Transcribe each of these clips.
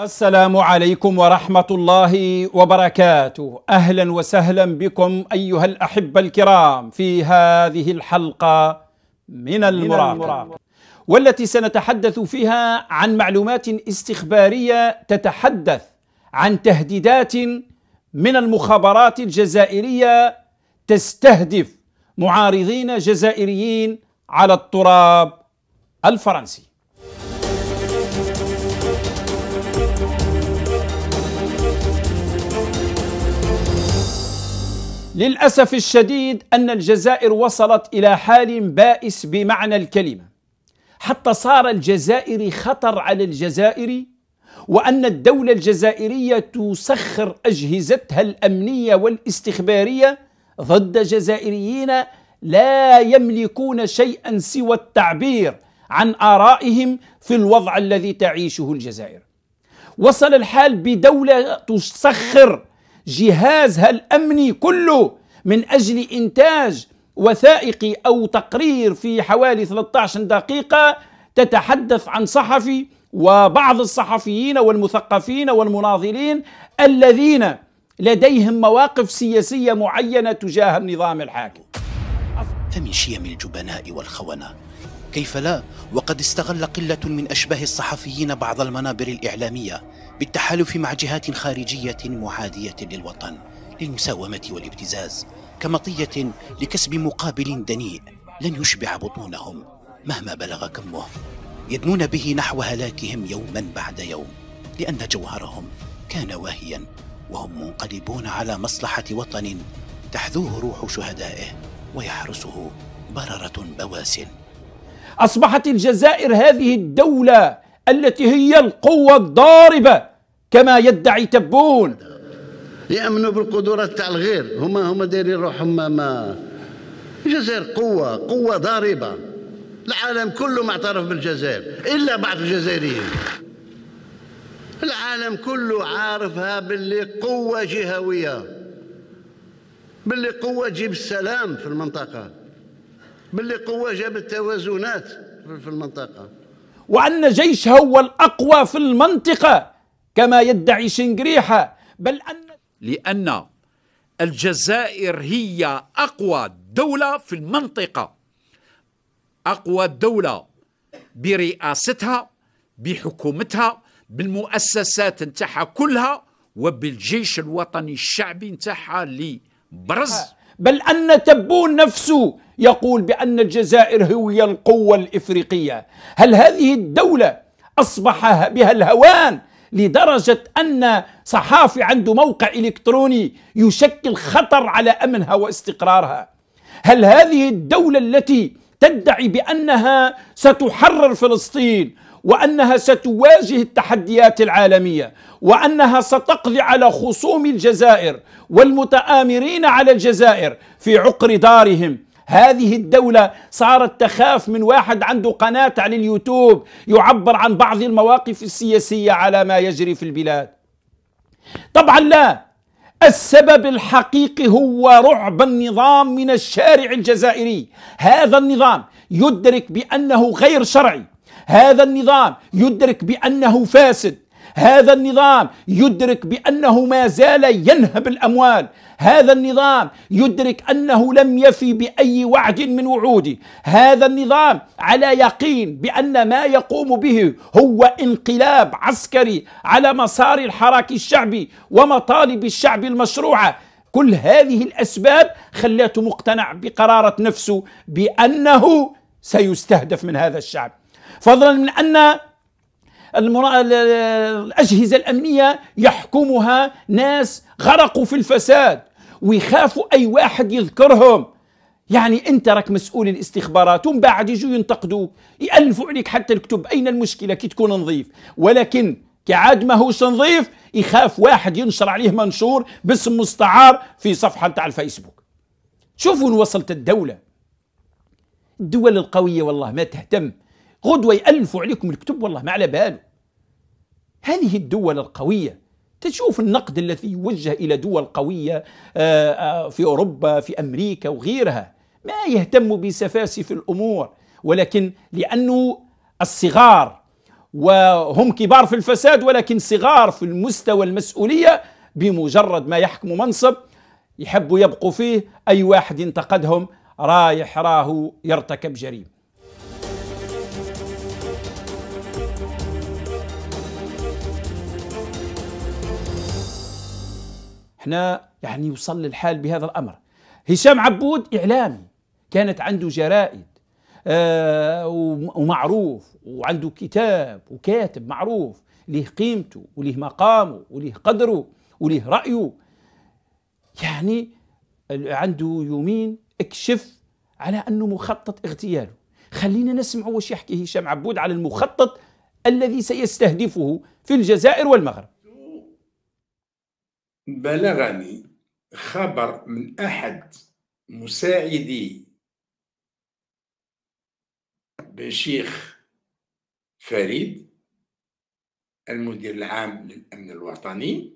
السلام عليكم ورحمة الله وبركاته أهلا وسهلا بكم أيها الأحبة الكرام في هذه الحلقة من المراقب والتي سنتحدث فيها عن معلومات استخبارية تتحدث عن تهديدات من المخابرات الجزائرية تستهدف معارضين جزائريين على التراب الفرنسي للأسف الشديد أن الجزائر وصلت إلى حال بائس بمعنى الكلمة حتى صار الجزائري خطر على الجزائري وأن الدولة الجزائرية تسخر أجهزتها الأمنية والاستخبارية ضد جزائريين لا يملكون شيئا سوى التعبير عن آرائهم في الوضع الذي تعيشه الجزائر وصل الحال بدولة تسخر جهازها الامني كله من اجل انتاج وثائقي او تقرير في حوالي 13 دقيقه تتحدث عن صحفي وبعض الصحفيين والمثقفين والمناضلين الذين لديهم مواقف سياسيه معينه تجاه النظام الحاكم. فمن شيم الجبناء والخونه كيف لا وقد استغل قله من اشباه الصحفيين بعض المنابر الاعلاميه بالتحالف مع جهات خارجيه معاديه للوطن للمساومه والابتزاز كمطيه لكسب مقابل دنيء لن يشبع بطونهم مهما بلغ كمه يدنون به نحو هلاكهم يوما بعد يوم لان جوهرهم كان واهيا وهم منقلبون على مصلحه وطن تحذوه روح شهدائه ويحرسه برره بواسل أصبحت الجزائر هذه الدولة التي هي القوة الضاربة كما يدعي تبون يأمنوا بالقدرات تاع الغير هما هما دايرين روحهم ما الجزائر قوة قوة ضاربة العالم كله معترف بالجزائر إلا بعض الجزائريين العالم كله عارفها باللي قوة جهوية باللي قوة تجيب السلام في المنطقة ملي قوة جابت توازنات في المنطقة وأن جيشها هو الأقوى في المنطقة كما يدعي شنقريحة بل أن لأن الجزائر هي أقوى دولة في المنطقة أقوى دولة برئاستها بحكومتها بالمؤسسات نتاعها كلها وبالجيش الوطني الشعبي نتاعها اللي برز بل أن تبون نفسه يقول بأن الجزائر هي القوة الإفريقية هل هذه الدولة أصبح بها الهوان لدرجة أن صحافي عنده موقع إلكتروني يشكل خطر على أمنها واستقرارها هل هذه الدولة التي تدعي بأنها ستحرر فلسطين وأنها ستواجه التحديات العالمية وأنها ستقضي على خصوم الجزائر والمتآمرين على الجزائر في عقر دارهم هذه الدولة صارت تخاف من واحد عنده قناة على اليوتيوب يعبر عن بعض المواقف السياسية على ما يجري في البلاد طبعا لا السبب الحقيقي هو رعب النظام من الشارع الجزائري هذا النظام يدرك بأنه غير شرعي هذا النظام يدرك بأنه فاسد هذا النظام يدرك بأنه ما زال ينهب الأموال هذا النظام يدرك أنه لم يفي بأي وعد من وعوده هذا النظام على يقين بأن ما يقوم به هو انقلاب عسكري على مسار الحراك الشعبي ومطالب الشعب المشروعة كل هذه الأسباب خلاته مقتنع بقرارة نفسه بأنه سيستهدف من هذا الشعب فضلا من أن المرا... الأجهزة الأمنية يحكمها ناس غرقوا في الفساد ويخافوا أي واحد يذكرهم يعني أنت راك مسؤول الاستخبارات ومن بعد يجوا ينتقدوك يألفوا عليك حتى الكتب أين المشكلة كي تكون نظيف ولكن كعاد ماهوش نظيف يخاف واحد ينشر عليه منشور باسم مستعار في صفحة نتاع الفيسبوك شوفوا وصلت الدولة الدول القوية والله ما تهتم غدوة يألفوا عليكم الكتب والله ما على باله هذه الدول القوية تشوف النقد الذي يوجه إلى دول قوية آه، آه، في أوروبا في أمريكا وغيرها ما يهتم بسفاسف الأمور ولكن لأنه الصغار وهم كبار في الفساد ولكن صغار في المستوى المسؤولية بمجرد ما يحكموا منصب يحبوا يبقوا فيه أي واحد ينتقدهم رايح راهو يرتكب جريمه احنا يعني يوصل الحال بهذا الامر هشام عبود اعلامي كانت عنده جرائد آه ومعروف وعنده كتاب وكاتب معروف ليه قيمته وليه مقامه وليه قدره وليه رايه يعني عنده يومين اكشف على انه مخطط اغتياله خلينا نسمع واش يحكي هشام عبود على المخطط الذي سيستهدفه في الجزائر والمغرب بلغني خبر من أحد مساعدي بشيخ فريد المدير العام للأمن الوطني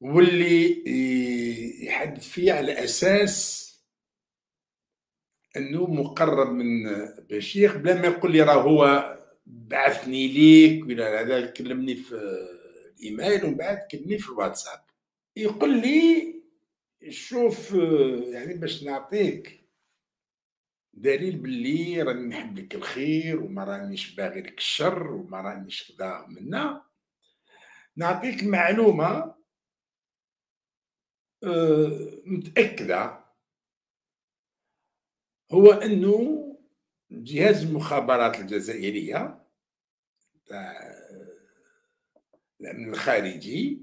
واللي آه، يحدث فيه على أساس أنه مقرب من بشيخ بلا ما يقول لي راه هو بعثني ليك ولا هذا كلمني في ايميل ومن بعد كلمني في الواتساب يقول لي شوف آه، يعني باش نعطيك دليل باللي راني نحب لك الخير وما رانيش باغي لك الشر وما رانيش كذا منا نعطيك معلومه آه، متاكده هو انه جهاز المخابرات الجزائريه آه، الامن الخارجي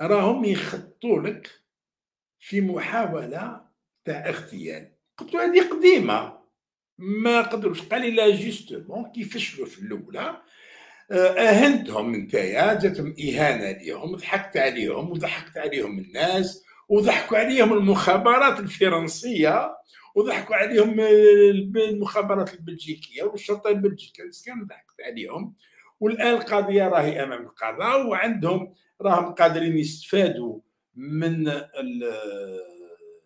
راهم يخطوا لك في محاوله تاع اغتيال قلت له هذه قديمه ما قدروش قال لي لا جوستومون كي فشلوا في الاولى آه، اهنتهم تايا جاتهم اهانه ليهم ضحكت عليهم وضحكت عليهم الناس وضحكوا عليهم المخابرات الفرنسيه وضحكوا عليهم المخابرات البلجيكيه والشرطه البلجيكيه كان ضحكت عليهم والان القضيه راهي امام القضاء وعندهم راهم قادرين يستفادوا من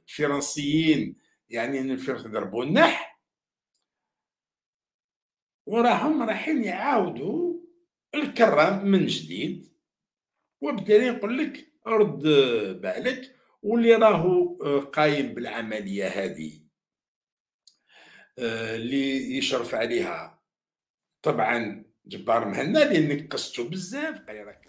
الفرنسيين يعني ان الفرنسيين ضربوا النح وراهم رايحين يعاودوا الكرام من جديد وبالتالي نقول لك رد بالك واللي راهو آه، قايم بالعمليه هذه آه، اللي يشرف عليها طبعا جبار مهنا لانك قصتو بزاف غيرك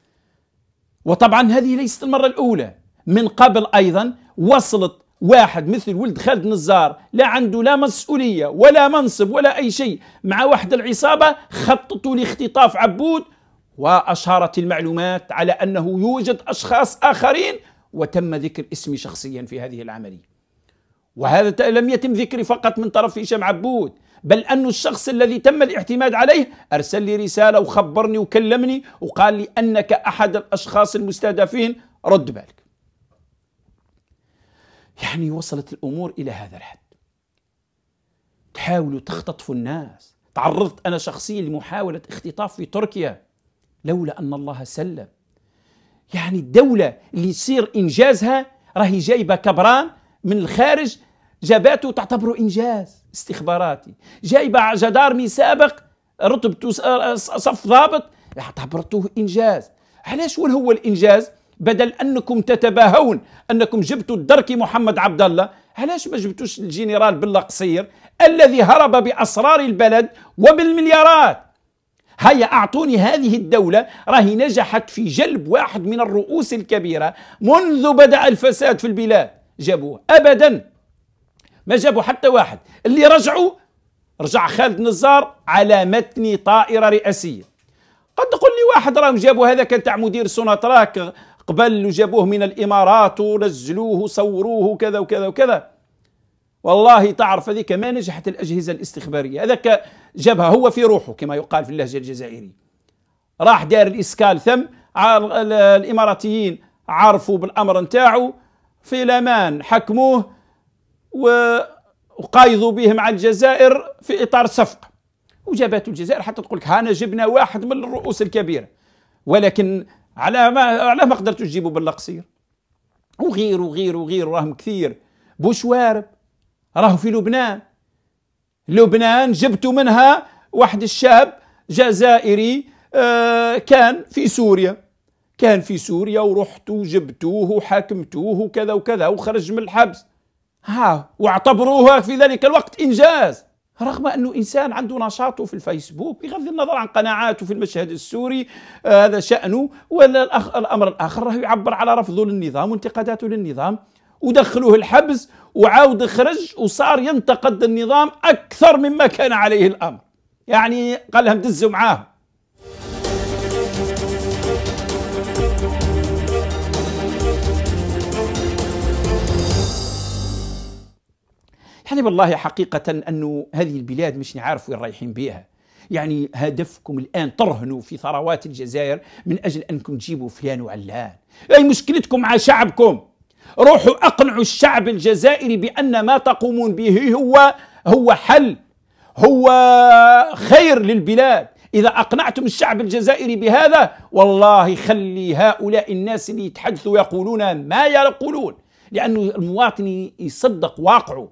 وطبعا هذه ليست المره الاولى من قبل ايضا وصلت واحد مثل ولد خالد نزار لا عنده لا مسؤوليه ولا منصب ولا اي شيء مع واحد العصابه خططوا لاختطاف عبود واشارت المعلومات على انه يوجد اشخاص اخرين وتم ذكر اسمي شخصيا في هذه العمليه وهذا لم يتم ذكري فقط من طرف هشام عبود بل أن الشخص الذي تم الاعتماد عليه أرسل لي رسالة وخبرني وكلمني وقال لي أنك أحد الأشخاص المستهدفين رد بالك يعني وصلت الأمور إلى هذا الحد تحاولوا تختطفوا الناس تعرضت أنا شخصيا لمحاولة اختطاف في تركيا لولا أن الله سلم يعني الدولة اللي يصير إنجازها راهي جايبة كبران من الخارج جاباته تعتبره إنجاز استخباراتي جايبة جدارمي سابق رتبته صف ضابط اعتبرته إنجاز علاش وين هو الإنجاز بدل أنكم تتباهون أنكم جبتوا الدركي محمد عبد الله علاش ما جبتوش الجنرال بالله قصير الذي هرب بأسرار البلد وبالمليارات هيا أعطوني هذه الدولة راهي نجحت في جلب واحد من الرؤوس الكبيرة منذ بدأ الفساد في البلاد جابوه أبداً ما جابوا حتى واحد اللي رجعوا رجع خالد نزار على متن طائرة رئاسية قد تقول لي واحد راهم جابوا هذا كان تاع مدير سوناتراك قبل وجابوه من الإمارات ونزلوه وصوروه وكذا وكذا وكذا والله تعرف هذيك ما نجحت الأجهزة الاستخبارية هذاك جابها هو في روحه كما يقال في اللهجة الجزائرية راح دار الإسكال ثم الإماراتيين عرفوا بالأمر نتاعو في لمان حكموه وقايضوا به مع الجزائر في اطار صفقه وجابته الجزائر حتى تقول لك هانا جبنا واحد من الرؤوس الكبيره ولكن على ما على ما قدرتوا تجيبوا بالقصير وغير وغير وغير راهم كثير بوشوارب راهو في لبنان لبنان جبتوا منها واحد الشاب جزائري آه، كان في سوريا كان في سوريا ورحت وجبتوه وحاكمتوه وكذا وكذا وخرج من الحبس ها واعتبروها في ذلك الوقت إنجاز رغم أنه إنسان عنده نشاطه في الفيسبوك بغض النظر عن قناعاته في المشهد السوري آه هذا شأنه ولا الأخ... الأمر الآخر راه يعبر على رفضه للنظام وانتقاداته للنظام ودخلوه الحبس وعاود خرج وصار ينتقد النظام أكثر مما كان عليه الأمر يعني قال لهم دزوا معاه حنا يعني والله حقيقة أنه هذه البلاد مش نعرف وين رايحين بها يعني هدفكم الآن ترهنوا في ثروات الجزائر من أجل أنكم تجيبوا فلان وعلان أي مشكلتكم مع شعبكم روحوا أقنعوا الشعب الجزائري بأن ما تقومون به هو هو حل هو خير للبلاد إذا أقنعتم الشعب الجزائري بهذا والله خلي هؤلاء الناس اللي يتحدثوا يقولون ما يقولون لأن المواطن يصدق واقعه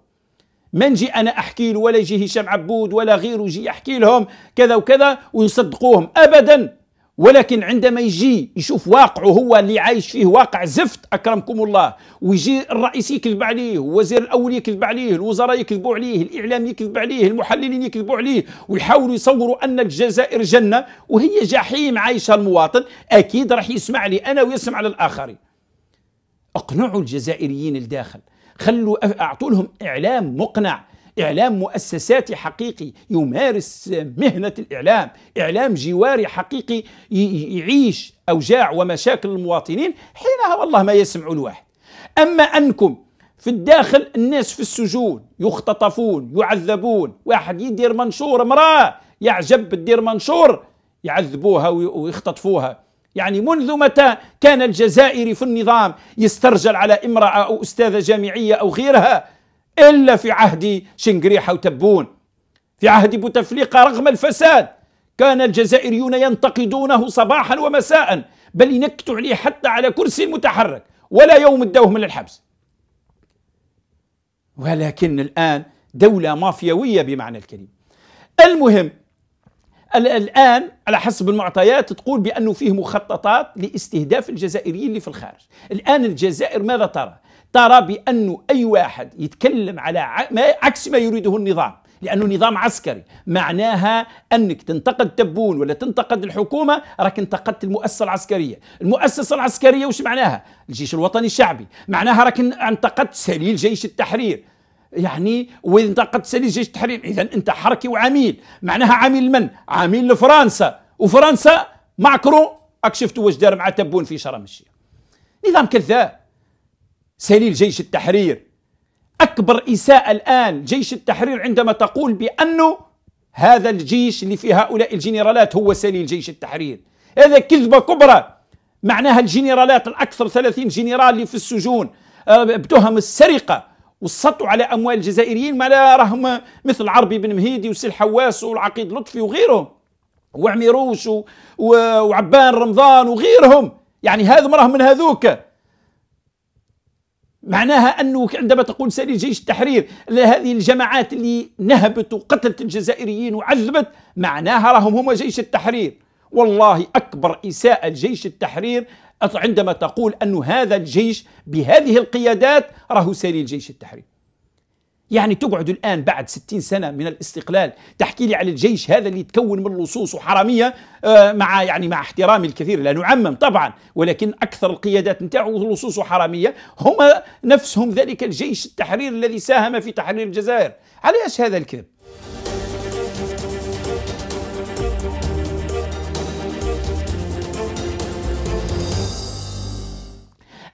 ما نجي انا احكي له ولا يجي هشام عبود ولا غيره يجي يحكي لهم كذا وكذا ويصدقوهم ابدا ولكن عندما يجي يشوف واقعه هو اللي عايش فيه واقع زفت اكرمكم الله ويجي الرئيس يكذب عليه وزير الاول يكذب عليه الوزراء يكذبوا عليه الاعلام يكذب عليه المحللين يكذبوا عليه ويحاولوا يصوروا ان الجزائر جنه وهي جحيم عايشها المواطن اكيد راح يسمع لي انا ويسمع للاخرين اقنعوا الجزائريين الداخل خلوا اعطوا لهم اعلام مقنع إعلام مؤسساتي حقيقي يمارس مهنة الإعلام إعلام جواري حقيقي يعيش أوجاع ومشاكل المواطنين حينها والله ما يسمع الواحد أما أنكم في الداخل الناس في السجون يختطفون يعذبون واحد يدير منشور امرأة يعجب تدير منشور يعذبوها ويختطفوها يعني منذ متى كان الجزائري في النظام يسترجل على امرأة أو أستاذة جامعية أو غيرها إلا في عهد شنقريحة وتبون في عهد بوتفليقة رغم الفساد كان الجزائريون ينتقدونه صباحا ومساء بل ينكتوا عليه حتى على كرسي متحرك ولا يوم ادوه من الحبس ولكن الآن دولة مافيوية بمعنى الكلمة المهم الآن على حسب المعطيات تقول بأنه فيه مخططات لاستهداف الجزائريين اللي في الخارج الآن الجزائر ماذا ترى؟ ترى بأنه أي واحد يتكلم على عكس ما يريده النظام لأنه نظام عسكري معناها أنك تنتقد تبون ولا تنتقد الحكومة راك انتقدت المؤسسة العسكرية المؤسسة العسكرية وش معناها؟ الجيش الوطني الشعبي معناها راك انتقدت سليل جيش التحرير يعني وإذا قد جيش التحرير إذا أنت حركي وعميل معناها عميل من؟ عميل لفرنسا وفرنسا معكرون اكشفت واش دار مع تبون في شرم الشيخ نظام كذاب سليل جيش التحرير أكبر إساءة الآن جيش التحرير عندما تقول بأنه هذا الجيش اللي في هؤلاء الجنرالات هو سليل جيش التحرير هذا كذبة كبرى معناها الجنرالات الأكثر 30 جنرال اللي في السجون آه، بتهم السرقة والسطو على اموال الجزائريين ما لا راهم مثل عربي بن مهيدي وسي الحواس والعقيد لطفي وغيرهم وعميروش و... وعبان رمضان وغيرهم يعني هذا مراه من هذوك معناها انه عندما تقول سالي جيش التحرير هذه الجماعات اللي نهبت وقتلت الجزائريين وعذبت معناها راهم هم جيش التحرير والله اكبر اساءه لجيش التحرير عندما تقول أن هذا الجيش بهذه القيادات راهو سالي الجيش التحرير يعني تقعد الآن بعد 60 سنة من الاستقلال تحكي لي على الجيش هذا اللي يتكون من لصوص وحرامية آه، مع يعني مع احترامي الكثير لا نعمم طبعا ولكن أكثر القيادات نتاعو لصوص وحرامية هم نفسهم ذلك الجيش التحرير الذي ساهم في تحرير الجزائر على ايش هذا الكذب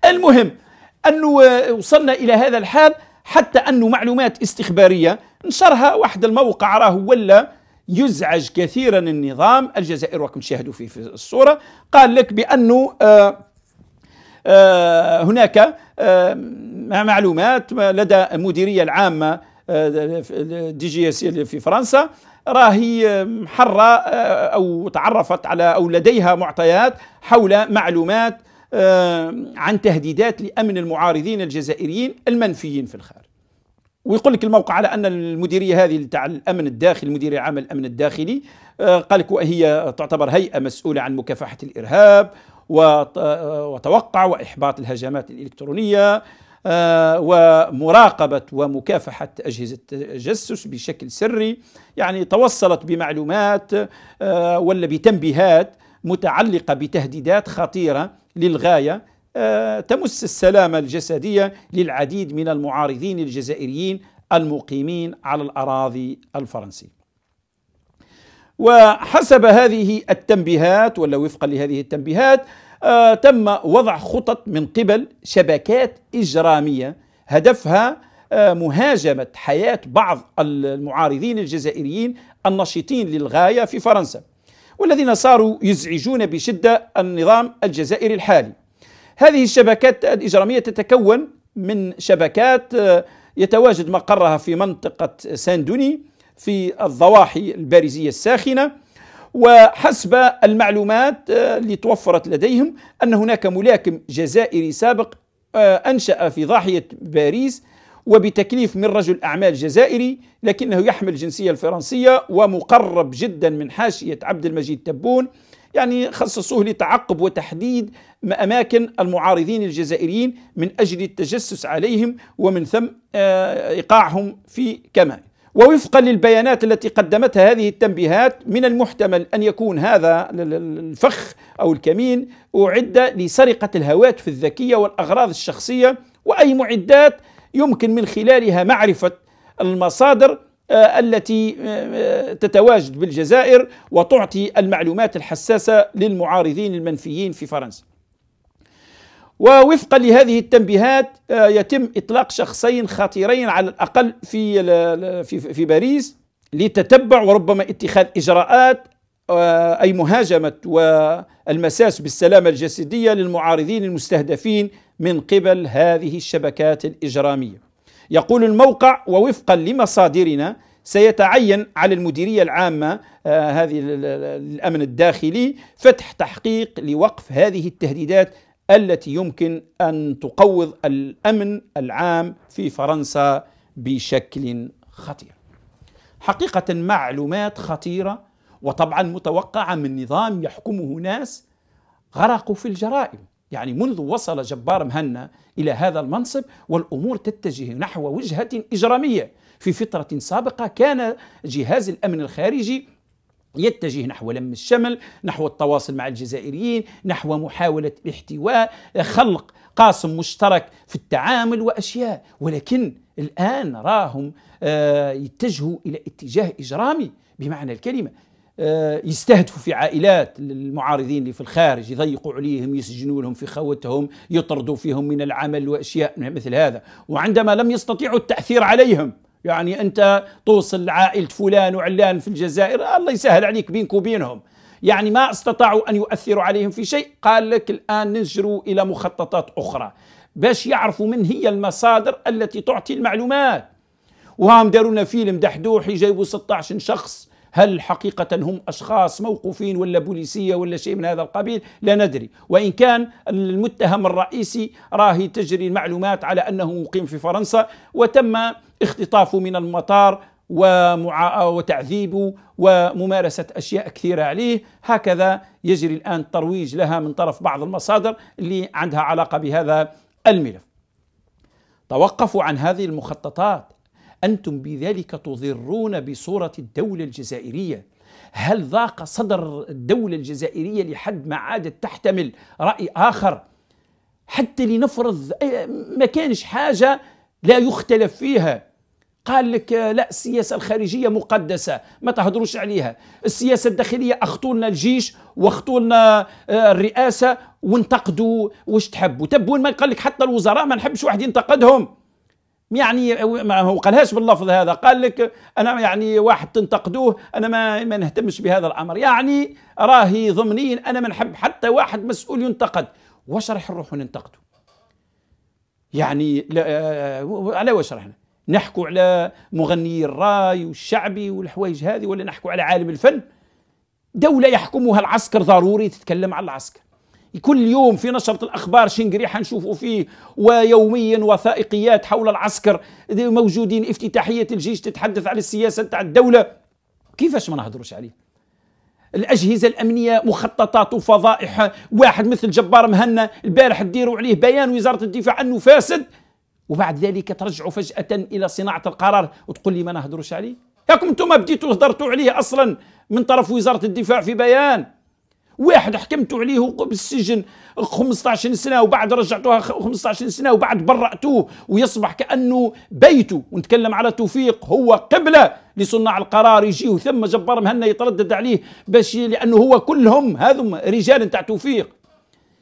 المهم أنه وصلنا إلى هذا الحال حتى أنه معلومات استخبارية نشرها واحد الموقع راه ولا يزعج كثيرا النظام الجزائر راكم تشاهدوا فيه في الصورة قال لك بأنه آه، آه، هناك آه، معلومات لدى المديرية العامة دي جي اس في فرنسا راهي محرة أو تعرفت على أو لديها معطيات حول معلومات آه، عن تهديدات لأمن المعارضين الجزائريين المنفيين في الخارج ويقول لك الموقع على ان المديريه هذه تاع الامن الداخلي المديريه العامه للامن الداخلي آه، قال لك هي تعتبر هيئه مسؤوله عن مكافحه الارهاب آه، وتوقع واحباط الهجمات الالكترونيه ومراقبه ومكافحه اجهزه التجسس بشكل سري يعني توصلت بمعلومات ولا بتنبيهات متعلقه بتهديدات خطيره للغاية آه، تمس السلامة الجسدية للعديد من المعارضين الجزائريين المقيمين على الأراضي الفرنسية وحسب هذه التنبيهات ولا وفقا لهذه التنبيهات آه، تم وضع خطط من قبل شبكات إجرامية هدفها آه، مهاجمة حياة بعض المعارضين الجزائريين النشطين للغاية في فرنسا والذين صاروا يزعجون بشدة النظام الجزائري الحالي هذه الشبكات الإجرامية تتكون من شبكات آه، يتواجد مقرها في منطقة ساندوني في الضواحي البارزية الساخنة وحسب المعلومات آه، اللي توفرت لديهم أن هناك ملاكم جزائري سابق آه، أنشأ في ضاحية باريس وبتكليف من رجل أعمال جزائري لكنه يحمل الجنسية الفرنسية ومقرب جدا من حاشية عبد المجيد تبون يعني خصصوه لتعقب وتحديد أماكن المعارضين الجزائريين من أجل التجسس عليهم ومن ثم آه، إيقاعهم في كمان ووفقا للبيانات التي قدمتها هذه التنبيهات من المحتمل ان يكون هذا الفخ او الكمين اعد لسرقه الهواتف الذكيه والاغراض الشخصيه واي معدات يمكن من خلالها معرفة المصادر آه، التي آه، تتواجد بالجزائر وتعطي المعلومات الحساسة للمعارضين المنفيين في فرنسا ووفقا لهذه التنبيهات آه، يتم اطلاق شخصين خطيرين على الاقل في في باريس لتتبع وربما اتخاذ اجراءات اي مهاجمه والمساس بالسلامه الجسديه للمعارضين المستهدفين من قبل هذه الشبكات الاجراميه. يقول الموقع ووفقا لمصادرنا سيتعين على المديريه العامه آه، هذه الامن الداخلي فتح تحقيق لوقف هذه التهديدات التي يمكن ان تقوض الامن العام في فرنسا بشكل خطير. حقيقه معلومات خطيره وطبعا متوقعه من نظام يحكمه ناس غرقوا في الجرائم يعني منذ وصل جبار مهنا إلى هذا المنصب والأمور تتجه نحو وجهة إجرامية في فترة سابقة كان جهاز الأمن الخارجي يتجه نحو لم الشمل نحو التواصل مع الجزائريين نحو محاولة الاحتواء خلق قاسم مشترك في التعامل وأشياء ولكن الآن راهم آه، يتجهوا إلى اتجاه إجرامي بمعنى الكلمة آه، يستهدفوا في عائلات المعارضين اللي في الخارج يضيقوا عليهم يسجنوا لهم في خوتهم يطردوا فيهم من العمل واشياء مثل هذا وعندما لم يستطيعوا التاثير عليهم يعني انت توصل عائله فلان وعلان في الجزائر الله يسهل عليك بينك وبينهم يعني ما استطاعوا ان يؤثروا عليهم في شيء قال لك الان نجروا الى مخططات اخرى باش يعرفوا من هي المصادر التي تعطي المعلومات وهم دارونا فيلم دحدوحي جايبوا 16 شخص هل حقيقة هم أشخاص موقوفين ولا بوليسية ولا شيء من هذا القبيل لا ندري وإن كان المتهم الرئيسي راهي تجري المعلومات على أنه مقيم في فرنسا وتم اختطافه من المطار ومعا... وتعذيبه وممارسة أشياء كثيرة عليه هكذا يجري الآن الترويج لها من طرف بعض المصادر اللي عندها علاقة بهذا الملف توقفوا عن هذه المخططات أنتم بذلك تضرون بصورة الدولة الجزائرية هل ضاق صدر الدولة الجزائرية لحد ما عادت تحتمل رأي آخر حتى لنفرض آه، ما كانش حاجة لا يختلف فيها قال لك آه، لا السياسة الخارجية مقدسة ما تهدروش عليها السياسة الداخلية أخطولنا الجيش وأخطولنا آه، الرئاسة وانتقدوا واش تحبوا تبون ما قال لك حتى الوزراء ما نحبش واحد ينتقدهم يعني ما هو قالهاش باللفظ هذا قال لك انا يعني واحد تنتقدوه انا ما, ما نهتمش بهذا الامر يعني راهي ضمنيا انا ما نحب حتى واحد مسؤول ينتقد واش راح نروحوا ننتقدوا يعني آه، على واش رحنا نحكوا على مغني الراي والشعبي والحوايج هذه ولا نحكوا على عالم الفن دولة يحكمها العسكر ضروري تتكلم على العسكر كل يوم في نشرة الأخبار شنقري حنشوفوا فيه ويوميا وثائقيات حول العسكر موجودين افتتاحية الجيش تتحدث على السياسة تاع الدولة كيفاش ما نهضروش عليه الاجهزه الامنيه مخططات وفضائح واحد مثل جبار مهنا البارح تديروا عليه بيان وزاره الدفاع انه فاسد وبعد ذلك ترجعوا فجاه الى صناعه القرار وتقول لي ما نهضروش عليه ياكم انتم بديتوا هضرتوا عليه اصلا من طرف وزاره الدفاع في بيان واحد حكمتوا عليه بالسجن 15 سنه وبعد رجعتوها 15 سنه وبعد برأتوه ويصبح كانه بيته ونتكلم على توفيق هو قبله لصناع القرار يجيه ثم جبار مهنا يتردد عليه باش لانه هو كلهم هذم رجال نتاع توفيق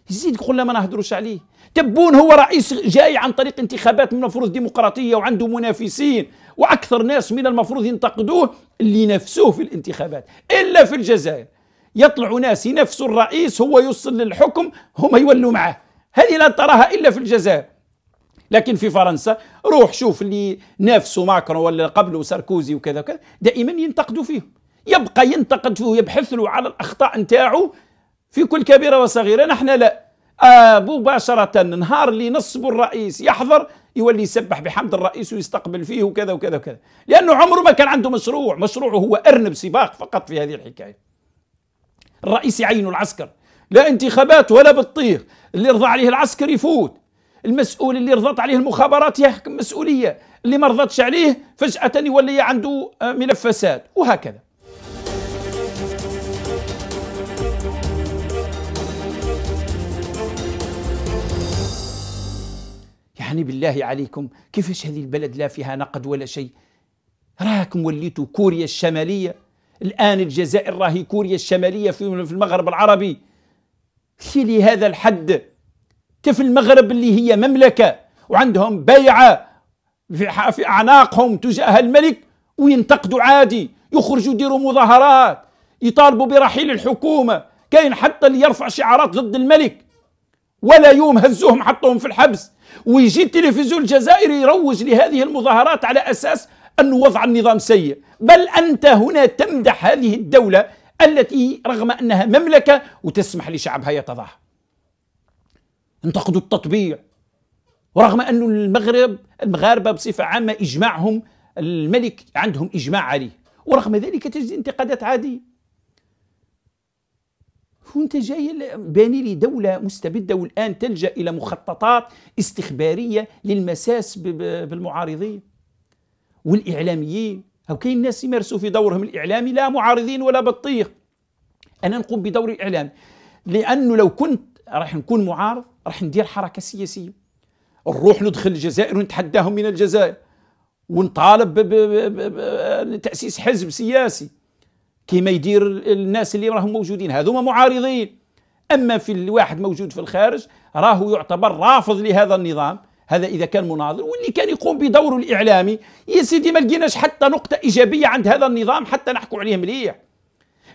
يزيد قلنا ما نهدروش عليه تبون هو رئيس جاي عن طريق انتخابات من المفروض ديمقراطيه وعنده منافسين واكثر ناس من المفروض ينتقدوه اللي نفسوه في الانتخابات الا في الجزائر يطلع ناس ينافسوا الرئيس هو يوصل للحكم هم يولوا معه هذه لا تراها إلا في الجزائر لكن في فرنسا روح شوف اللي نافسوا ماكرون ولا قبله ساركوزي وكذا وكذا دائما ينتقدوا فيه يبقى ينتقد فيه يبحث له على الأخطاء نتاعه في كل كبيرة وصغيرة نحن لا مباشرة نهار اللي نصب الرئيس يحضر يولي يسبح بحمد الرئيس ويستقبل فيه وكذا وكذا وكذا لأنه عمره ما كان عنده مشروع مشروعه هو أرنب سباق فقط في هذه الحكاية الرئيس يعينه العسكر لا انتخابات ولا بتطير اللي رضى عليه العسكر يفوت المسؤول اللي رضت عليه المخابرات يحكم مسؤولية اللي ما رضتش عليه فجأة يولي عنده آه، ملف فساد وهكذا يعني بالله عليكم كيفاش هذه البلد لا فيها نقد ولا شيء راكم وليتوا كوريا الشماليه الآن الجزائر راهي كوريا الشمالية في المغرب العربي في لهذا الحد كيف المغرب اللي هي مملكة وعندهم بيعة في, في أعناقهم تجاه الملك وينتقدوا عادي يخرجوا يديروا مظاهرات يطالبوا برحيل الحكومة كاين حتى اللي يرفع شعارات ضد الملك ولا يوم هزوهم حطوهم في الحبس ويجي التلفزيون الجزائري يروج لهذه المظاهرات على أساس أنه وضع النظام سيء بل أنت هنا تمدح هذه الدولة التي رغم أنها مملكة وتسمح لشعبها يتظاهر انتقدوا التطبيع ورغم أن المغرب المغاربة بصفة عامة إجماعهم الملك عندهم إجماع عليه ورغم ذلك تجد انتقادات عادية وانت جاي باني لي دولة مستبدة والآن تلجأ إلى مخططات استخبارية للمساس بالمعارضين والاعلاميين او كاين ناس يمارسوا في دورهم الاعلامي لا معارضين ولا بطيخ انا نقوم بدوري الاعلامي لانه لو كنت راح نكون معارض راح ندير حركه سياسيه نروح ندخل الجزائر ونتحداهم من الجزائر ونطالب بتاسيس حزب سياسي كما يدير الناس اللي راهم موجودين هذوما معارضين اما في الواحد موجود في الخارج راهو يعتبر رافض لهذا النظام هذا اذا كان مناضل واللي كان يقوم بدوره الاعلامي يا سيدي ما لقيناش حتى نقطه ايجابيه عند هذا النظام حتى نحكوا عليه مليح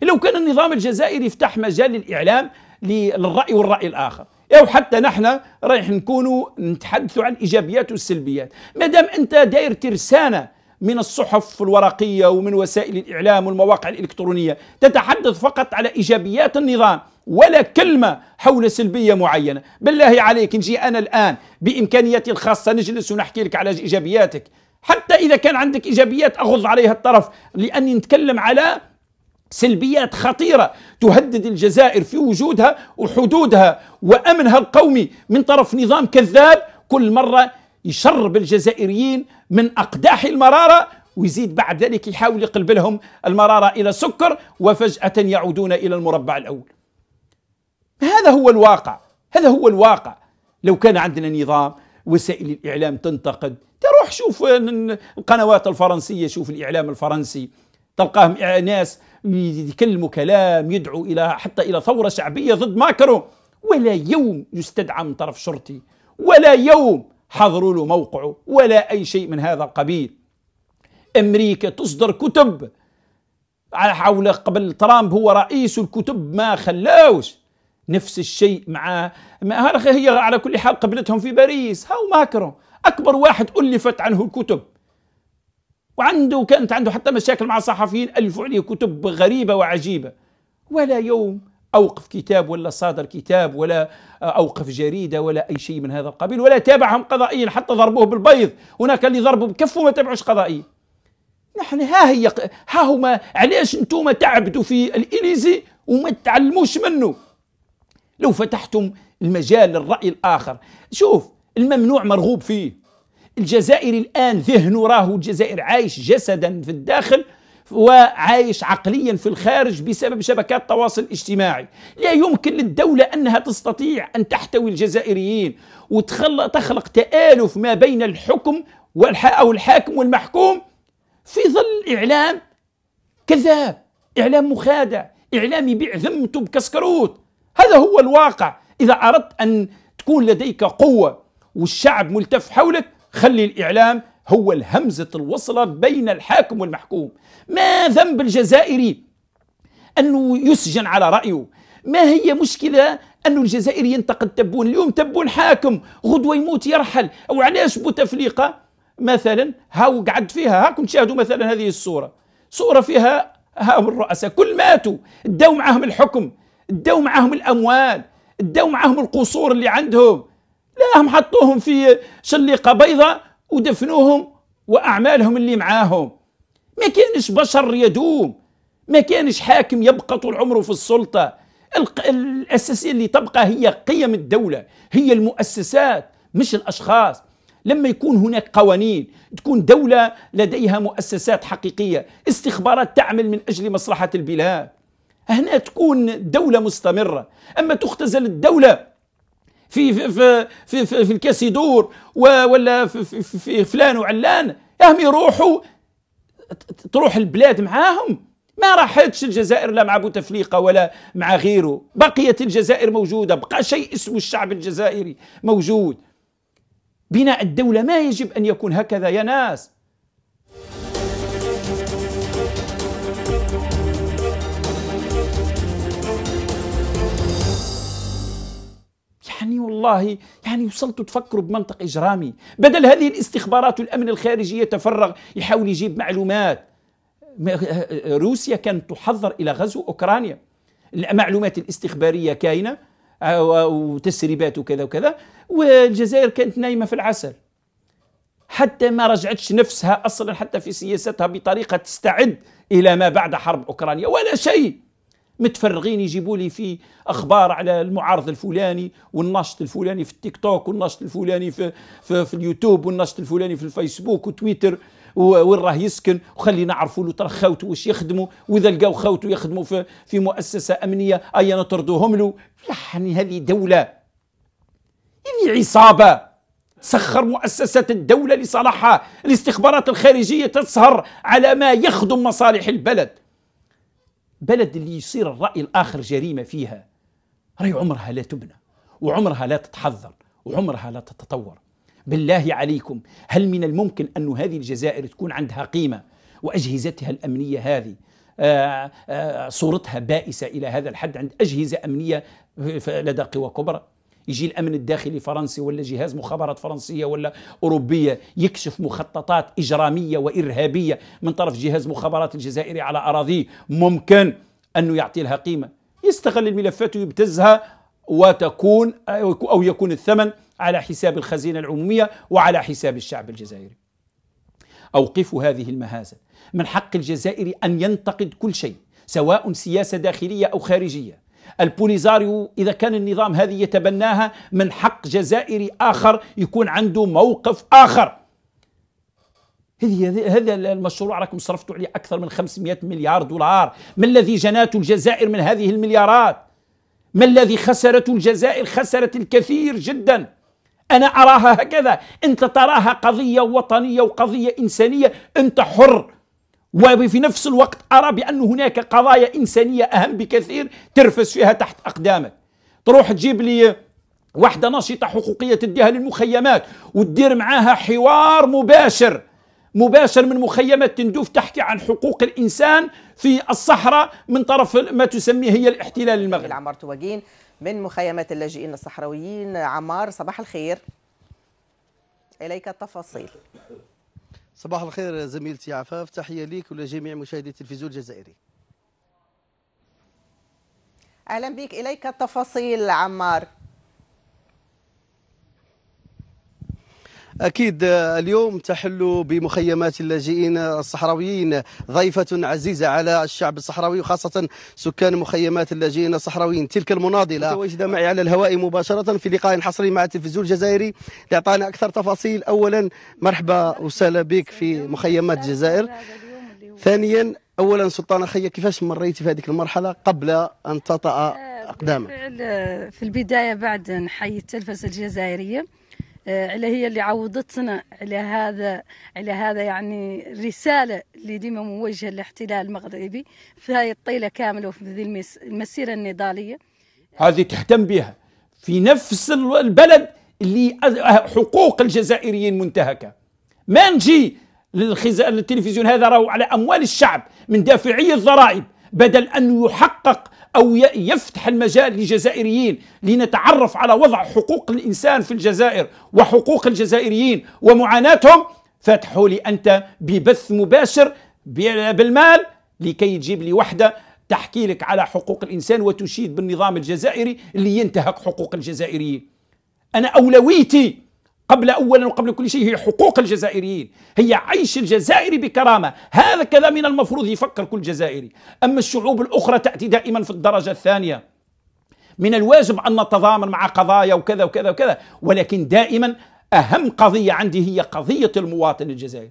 لو كان النظام الجزائري يفتح مجال للاعلام للراي والراي الاخر او حتى نحن رايح نكونوا نتحدثوا عن الايجابيات والسلبيات ما دام انت داير ترسانه من الصحف الورقيه ومن وسائل الاعلام والمواقع الالكترونيه تتحدث فقط على ايجابيات النظام ولا كلمة حول سلبية معينة بالله عليك نجي أنا الآن بإمكانياتي الخاصة نجلس ونحكي لك على إيجابياتك حتى إذا كان عندك إيجابيات أغض عليها الطرف لأني نتكلم على سلبيات خطيرة تهدد الجزائر في وجودها وحدودها وأمنها القومي من طرف نظام كذاب كل مرة يشرب الجزائريين من أقداح المرارة ويزيد بعد ذلك يحاول يقلب لهم المرارة إلى سكر وفجأة يعودون إلى المربع الأول هذا هو الواقع هذا هو الواقع لو كان عندنا نظام وسائل الإعلام تنتقد تروح شوف القنوات الفرنسية شوف الإعلام الفرنسي تلقاهم ناس يتكلموا كلام يدعو إلى حتى إلى ثورة شعبية ضد ماكرون ولا يوم يستدعى من طرف شرطي ولا يوم حضروا له موقعه ولا أي شيء من هذا القبيل أمريكا تصدر كتب على حول قبل ترامب هو رئيس الكتب ما خلاوش نفس الشيء مع ما هي على كل حال قبلتهم في باريس هاو ماكرون أكبر واحد ألفت عنه الكتب وعنده كانت عنده حتى مشاكل مع صحفيين ألفوا عليه كتب غريبة وعجيبة ولا يوم أوقف كتاب ولا صادر كتاب ولا أوقف جريدة ولا أي شيء من هذا القبيل ولا تابعهم قضائيا حتى ضربوه بالبيض هناك اللي ضربوا بكفه وما تابعوش قضائيا نحن ها هي ها هما علاش انتم تعبدوا في الإليزي وما تعلموش منه لو فتحتم المجال للرأي الآخر شوف الممنوع مرغوب فيه الجزائري الآن ذهنه راه الجزائر عايش جسدا في الداخل وعايش عقليا في الخارج بسبب شبكات التواصل الاجتماعي لا يمكن للدولة أنها تستطيع أن تحتوي الجزائريين وتخلق تآلف ما بين الحكم أو الحاكم والمحكوم في ظل إعلام كذاب إعلام مخادع إعلام يبيع ذمته بكسكروت هذا هو الواقع إذا أردت أن تكون لديك قوة والشعب ملتف حولك خلي الإعلام هو الهمزة الوصلة بين الحاكم والمحكوم ما ذنب الجزائري أنه يسجن على رأيه ما هي مشكلة أن الجزائري ينتقد تبون اليوم تبون حاكم غدوة يموت يرحل أو علاش بوتفليقة مثلا هاو قعد فيها هاكم تشاهدوا مثلا هذه الصورة صورة فيها هاو الرؤساء كل ماتوا داو معهم الحكم داو معاهم الاموال داو معاهم القصور اللي عندهم لا هم حطوهم في شليقه بيضاء ودفنوهم واعمالهم اللي معاهم ما كانش بشر يدوم ما كانش حاكم يبقى طول عمره في السلطه الاساسيه اللي تبقى هي قيم الدوله هي المؤسسات مش الاشخاص لما يكون هناك قوانين تكون دولة لديها مؤسسات حقيقية استخبارات تعمل من أجل مصلحة البلاد هنا تكون الدولة مستمرة أما تختزل الدولة في في في في, في, في الكاسيدور ولا في, في, في فلان وعلان هم يروحوا تروح البلاد معاهم ما راحتش الجزائر لا مع بوتفليقه ولا مع غيره بقيت الجزائر موجوده بقى شيء اسمه الشعب الجزائري موجود بناء الدوله ما يجب ان يكون هكذا يا ناس والله يعني وصلتوا تفكروا بمنطق إجرامي بدل هذه الاستخبارات والامن الخارجي يتفرغ يحاول يجيب معلومات آه، آه، روسيا كانت تحضر إلى غزو أوكرانيا المعلومات الاستخبارية كاينة آه، وتسريبات وكذا وكذا والجزائر كانت نايمة في العسل حتى ما رجعتش نفسها أصلا حتى في سياستها بطريقة تستعد إلى ما بعد حرب أوكرانيا ولا شيء متفرغين يجيبوا لي في اخبار على المعارض الفلاني والنشط الفلاني في التيك توك والنشط الفلاني في, في, في اليوتيوب والنشط الفلاني في الفيسبوك وتويتر وين راه يسكن وخلينا نعرفوا له ترى خاوته واش يخدموا واذا لقاو خاوته يخدموا في, في مؤسسه امنيه اي نطردوهم له يعني هذه دوله هذه عصابه سخر مؤسسات الدولة لصالحها الاستخبارات الخارجية تسهر على ما يخدم مصالح البلد بلد اللي يصير الرأي الآخر جريمة فيها رأي عمرها لا تبنى وعمرها لا تتحضر وعمرها لا تتطور بالله عليكم هل من الممكن أن هذه الجزائر تكون عندها قيمة وأجهزتها الأمنية هذه آآ آه، آآ آه، صورتها بائسة إلى هذا الحد عند أجهزة أمنية لدى قوى كبرى يجي الامن الداخلي فرنسي ولا جهاز مخابرات فرنسيه ولا اوروبيه يكشف مخططات اجراميه وارهابيه من طرف جهاز مخابرات الجزائري على اراضيه ممكن انه يعطي لها قيمه يستغل الملفات ويبتزها وتكون او يكون الثمن على حساب الخزينه العموميه وعلى حساب الشعب الجزائري اوقفوا هذه المهازل من حق الجزائري ان ينتقد كل شيء سواء سياسه داخليه او خارجيه البوليزاريو إذا كان النظام هذه يتبناها من حق جزائري آخر يكون عنده موقف آخر هذا المشروع راكم صرفتوا عليه أكثر من 500 مليار دولار ما الذي جناته الجزائر من هذه المليارات ما الذي خسرته الجزائر خسرت الكثير جدا أنا أراها هكذا أنت تراها قضية وطنية وقضية إنسانية أنت حر وفي نفس الوقت أرى بأن هناك قضايا إنسانية أهم بكثير ترفس فيها تحت أقدامك تروح تجيب لي واحدة ناشطة حقوقية تديها للمخيمات وتدير معاها حوار مباشر مباشر من مخيمات تندوف تحكي عن حقوق الإنسان في الصحراء من طرف ما تسميه هي الاحتلال المغربي عمار تواجين من مخيمات اللاجئين الصحراويين عمار صباح الخير إليك التفاصيل صباح الخير زميلتي عفاف تحية ليك ولجميع مشاهدي التلفزيون الجزائري أهلا بك إليك التفاصيل عمار أكيد آه، اليوم تحل بمخيمات اللاجئين الصحراويين ضيفة عزيزة على الشعب الصحراوي وخاصة سكان مخيمات اللاجئين الصحراويين تلك المناضلة متواجدة معي على الهواء مباشرة في لقاء حصري مع التلفزيون الجزائري لأعطانا أكثر تفاصيل أولا مرحبا وسهلا بك في مخيمات الجزائر ثانيا أولا سلطانة خيا كيفاش مريتي في هذه المرحلة قبل أن تطأ أقدامك آه، آه، في البداية بعد نحيي التلفزة الجزائرية على آه، هي اللي عوضتنا على هذا على هذا يعني رسالة اللي ديما موجهة للاحتلال المغربي في هاي الطيلة كاملة وفي هذه المسيرة النضالية هذه تهتم بها في نفس البلد اللي حقوق الجزائريين منتهكة ما نجي للتلفزيون هذا راهو على أموال الشعب من دافعي الضرائب بدل أن يحقق أو يفتح المجال لجزائريين لنتعرف على وضع حقوق الإنسان في الجزائر وحقوق الجزائريين ومعاناتهم فاتحوا لي أنت ببث مباشر بالمال لكي تجيب لي وحده تحكي لك على حقوق الانسان وتشيد بالنظام الجزائري اللي ينتهك حقوق الجزائريين انا اولويتي قبل أولا وقبل كل شيء هي حقوق الجزائريين هي عيش الجزائري بكرامة هذا كذا من المفروض يفكر كل جزائري أما الشعوب الأخرى تأتي دائما في الدرجة الثانية من الواجب أن نتضامن مع قضايا وكذا وكذا وكذا ولكن دائما أهم قضية عندي هي قضية المواطن الجزائري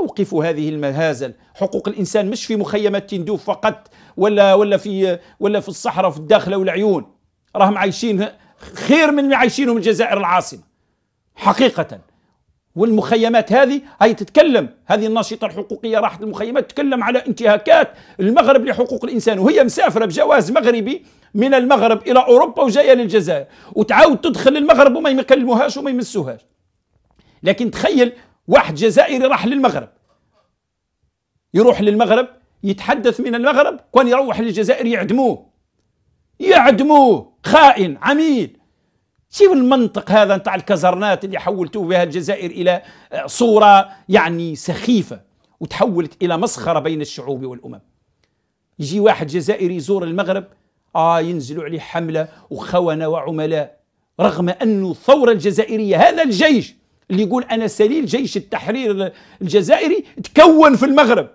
أوقف هذه المهازل حقوق الإنسان مش في مخيمات تندوف فقط ولا ولا في ولا في الصحراء في الداخلة والعيون راهم عايشين خير من عايشينهم الجزائر العاصمة حقيقة والمخيمات هذه هي تتكلم هذه الناشطة الحقوقية راحت المخيمات تتكلم على انتهاكات المغرب لحقوق الإنسان وهي مسافرة بجواز مغربي من المغرب إلى أوروبا وجاية للجزائر وتعاود تدخل المغرب وما يكلموهاش وما يمسوهاش لكن تخيل واحد جزائري راح للمغرب يروح للمغرب يتحدث من المغرب كان يروح للجزائر يعدموه يعدموه خائن عميل شوف المنطق هذا نتاع الكزرنات اللي حولتوه بها الجزائر الى آه، صوره يعني سخيفه وتحولت الى مسخره بين الشعوب والامم. يجي واحد جزائري يزور المغرب اه ينزلوا عليه حمله وخونه وعملاء رغم انه الثوره الجزائريه هذا الجيش اللي يقول انا سليل جيش التحرير الجزائري تكون في المغرب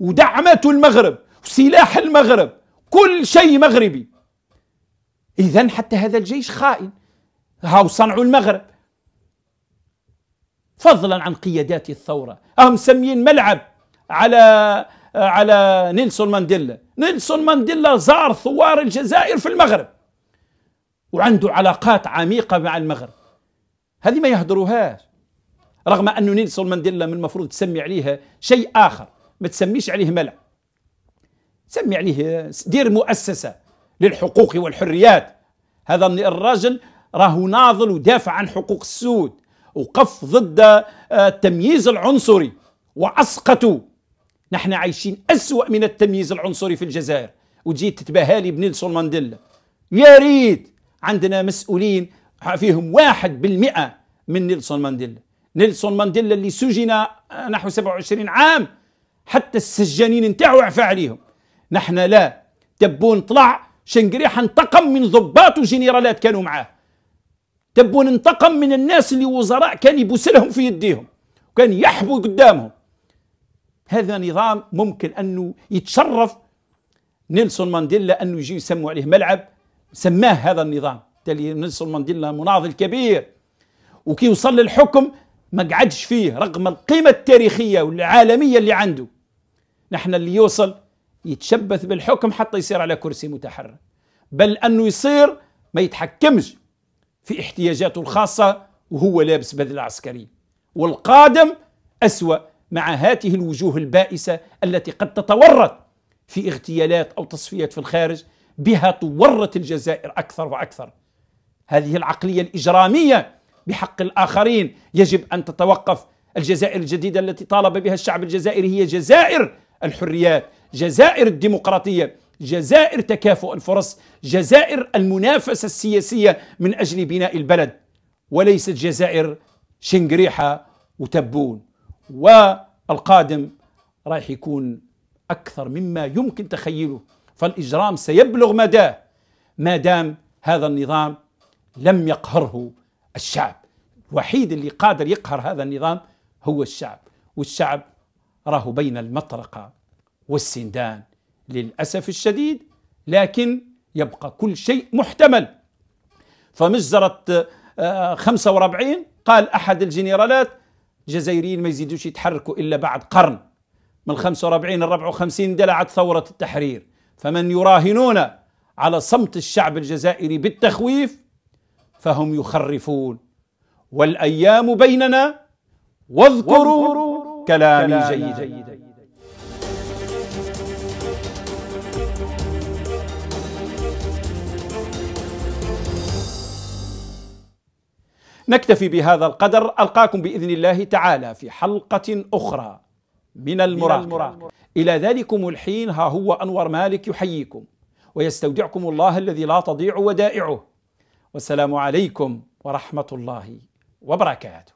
ودعمته المغرب وسلاح المغرب كل شيء مغربي اذا حتى هذا الجيش خائن هاو صنعوا المغرب فضلا عن قيادات الثورة هم سميين ملعب على على نيلسون مانديلا نيلسون مانديلا زار ثوار الجزائر في المغرب وعنده علاقات عميقة مع المغرب هذه ما يهدروهاش رغم أنه نيلسون مانديلا من المفروض تسمي عليها شيء آخر ما تسميش عليه ملعب سمي عليه دير مؤسسة للحقوق والحريات هذا الرجل راهو ناضل ودافع عن حقوق السود وقف ضد آه، التمييز العنصري وأسقطوا نحن عايشين أسوأ من التمييز العنصري في الجزائر وتجي تتباهى لي بنيلسون مانديلا يا ريت عندنا مسؤولين فيهم واحد بالمئة من نيلسون مانديلا نيلسون مانديلا اللي سجن آه، نحو 27 عام حتى السجانين نتاعو عفا عليهم نحن لا تبون طلع شنقريحه انتقم من ضباط وجنرالات كانوا معاه تبوا ننتقم من الناس اللي وزراء كان يبوسلهم في يديهم وكان يحبوا قدامهم هذا نظام ممكن أنه يتشرف نيلسون مانديلا أنه يجي يسموا عليه ملعب سماه هذا النظام تالي نيلسون مانديلا مناضل كبير وكي وصل للحكم ما قعدش فيه رغم القيمة التاريخية والعالمية اللي عنده نحن اللي يوصل يتشبث بالحكم حتى يصير على كرسي متحرك بل أنه يصير ما يتحكمش في احتياجاته الخاصة وهو لابس بدلة عسكرية والقادم أسوأ مع هاته الوجوه البائسة التي قد تتورط في اغتيالات أو تصفيات في الخارج بها تورط الجزائر أكثر وأكثر هذه العقلية الإجرامية بحق الآخرين يجب أن تتوقف الجزائر الجديدة التي طالب بها الشعب الجزائري هي جزائر الحريات جزائر الديمقراطية جزائر تكافؤ الفرص جزائر المنافسة السياسية من أجل بناء البلد وليست جزائر شنقريحة وتبون والقادم رايح يكون أكثر مما يمكن تخيله فالإجرام سيبلغ مداه ما دام هذا النظام لم يقهره الشعب الوحيد اللي قادر يقهر هذا النظام هو الشعب والشعب راه بين المطرقة والسندان للأسف الشديد لكن يبقى كل شيء محتمل فمجزرة 45 آه، قال أحد الجنرالات الجزائريين ما يزيدوش يتحركوا إلا بعد قرن من 45 ل 54 اندلعت ثورة التحرير فمن يراهنون على صمت الشعب الجزائري بالتخويف فهم يخرفون والأيام بيننا واذكروا, واذكروا كلامي جيدا جيد نكتفي بهذا القدر ألقاكم بإذن الله تعالى في حلقة أخرى من المراقبة إلى ذلكم الحين ها هو أنور مالك يحييكم ويستودعكم الله الذي لا تضيع ودائعه والسلام عليكم ورحمة الله وبركاته